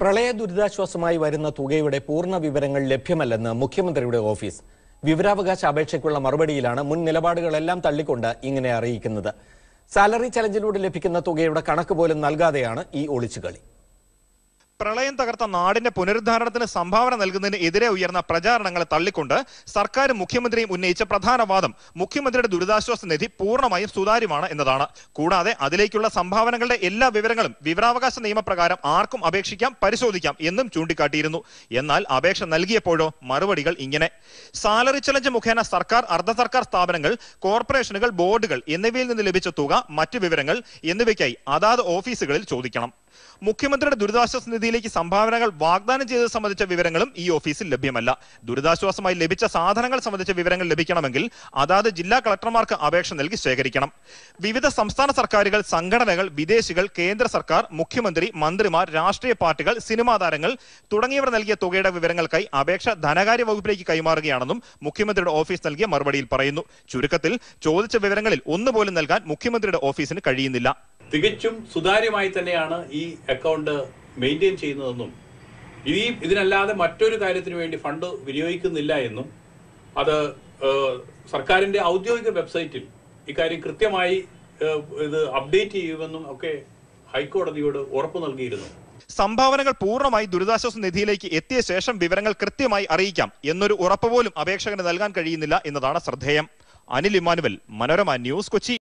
പ്രളയ ദുരിതാശ്വാസമായി വരുന്ന തുകയുടെ പൂർണ്ണ വിവരങ്ങൾ ലഭ്യമല്ലെന്ന് മുഖ്യമന്ത്രിയുടെ ഓഫീസ് വിവരാവകാശ അപേക്ഷയ്ക്കുള്ള മറുപടിയിലാണ് മുൻ നിലപാടുകളെല്ലാം തള്ളിക്കൊണ്ട് ഇങ്ങനെ അറിയിക്കുന്നത് സാലറി ചലഞ്ചിലൂടെ ലഭിക്കുന്ന തുകയുടെ കണക്ക് പോലും നൽകാതെയാണ് ഈ ഒളിച്ചുകളി പ്രളയം തകർത്ത നാടിന്റെ പുനരുദ്ധാരണത്തിന് സംഭാവന നൽകുന്നതിന് എതിരെ ഉയർന്ന പ്രചാരണങ്ങളെ തള്ളിക്കൊണ്ട് സർക്കാർ മുഖ്യമന്ത്രിയും ഉന്നയിച്ച പ്രധാന വാദം മുഖ്യമന്ത്രിയുടെ ദുരിതാശ്വാസ നിധി പൂർണ്ണമായും സുതാര്യമാണ് എന്നതാണ് കൂടാതെ അതിലേക്കുള്ള സംഭാവനകളുടെ എല്ലാ വിവരങ്ങളും വിവരാവകാശ നിയമപ്രകാരം ആർക്കും അപേക്ഷിക്കാം പരിശോധിക്കാം എന്നും ചൂണ്ടിക്കാട്ടിയിരുന്നു എന്നാൽ അപേക്ഷ നൽകിയപ്പോഴോ മറുപടികൾ ഇങ്ങനെ സാലറി ചലഞ്ച് മുഖേന സർക്കാർ അർദ്ധ സർക്കാർ സ്ഥാപനങ്ങൾ കോർപ്പറേഷനുകൾ ബോർഡുകൾ എന്നിവയിൽ നിന്ന് ലഭിച്ച തുക മറ്റു വിവരങ്ങൾ എന്നിവയ്ക്കായി അതാത് ഓഫീസുകളിൽ ചോദിക്കണം മുഖ്യമന്ത്രിയുടെ ദുരിതാശ്വാസ നിധിയിലേക്ക് സംഭാവനകൾ വാഗ്ദാനം ചെയ്തത് സംബന്ധിച്ച വിവരങ്ങളും ഈ ഓഫീസിൽ ലഭ്യമല്ല ദുരിതാശ്വാസമായി ലഭിച്ച സാധനങ്ങൾ സംബന്ധിച്ച വിവരങ്ങൾ ലഭിക്കണമെങ്കിൽ അതാത് ജില്ലാ കളക്ടർമാർക്ക് അപേക്ഷ നൽകി ശേഖരിക്കണം വിവിധ സംസ്ഥാന സർക്കാരുകൾ സംഘടനകൾ വിദേശികൾ കേന്ദ്ര സർക്കാർ മുഖ്യമന്ത്രി മന്ത്രിമാർ രാഷ്ട്രീയ പാർട്ടികൾ സിനിമാ താരങ്ങൾ തുടങ്ങിയവർ നൽകിയ തുകയുടെ വിവരങ്ങൾക്കായി അപേക്ഷ ധനകാര്യ വകുപ്പിലേക്ക് കൈമാറുകയാണെന്നും മുഖ്യമന്ത്രിയുടെ ഓഫീസ് നൽകിയ മറുപടിയിൽ പറയുന്നു ചുരുക്കത്തിൽ ചോദിച്ച വിവരങ്ങളിൽ ഒന്നുപോലും നൽകാൻ മുഖ്യമന്ത്രിയുടെ ഓഫീസിന് കഴിയുന്നില്ല തികച്ചും സുതാര്യമായി തന്നെയാണ് ഈ അക്കൗണ്ട് മെയിൻറ്റെയിൻ ചെയ്യുന്നതെന്നും ഇനി ഇതിനല്ലാതെ മറ്റൊരു കാര്യത്തിന് വേണ്ടി ഫണ്ട് വിനിയോഗിക്കുന്നില്ല എന്നും അത് സർക്കാരിൻ്റെ ഔദ്യോഗിക വെബ്സൈറ്റിൽ ഇക്കാര്യം കൃത്യമായി ഇത് അപ്ഡേറ്റ് ചെയ്യുമെന്നും ഒക്കെ ഹൈക്കോടതിയോട് ഉറപ്പു നൽകിയിരുന്നു സംഭാവനകൾ പൂർണ്ണമായി ദുരിതാശ്വാസ നിധിയിലേക്ക് എത്തിയ ശേഷം വിവരങ്ങൾ കൃത്യമായി അറിയിക്കാം എന്നൊരു ഉറപ്പ് പോലും അപേക്ഷകന് നൽകാൻ കഴിയുന്നില്ല എന്നതാണ് ശ്രദ്ധേയം അനിൽ ഇമാനുവൽ മനോരമ ന്യൂസ് കൊച്ചി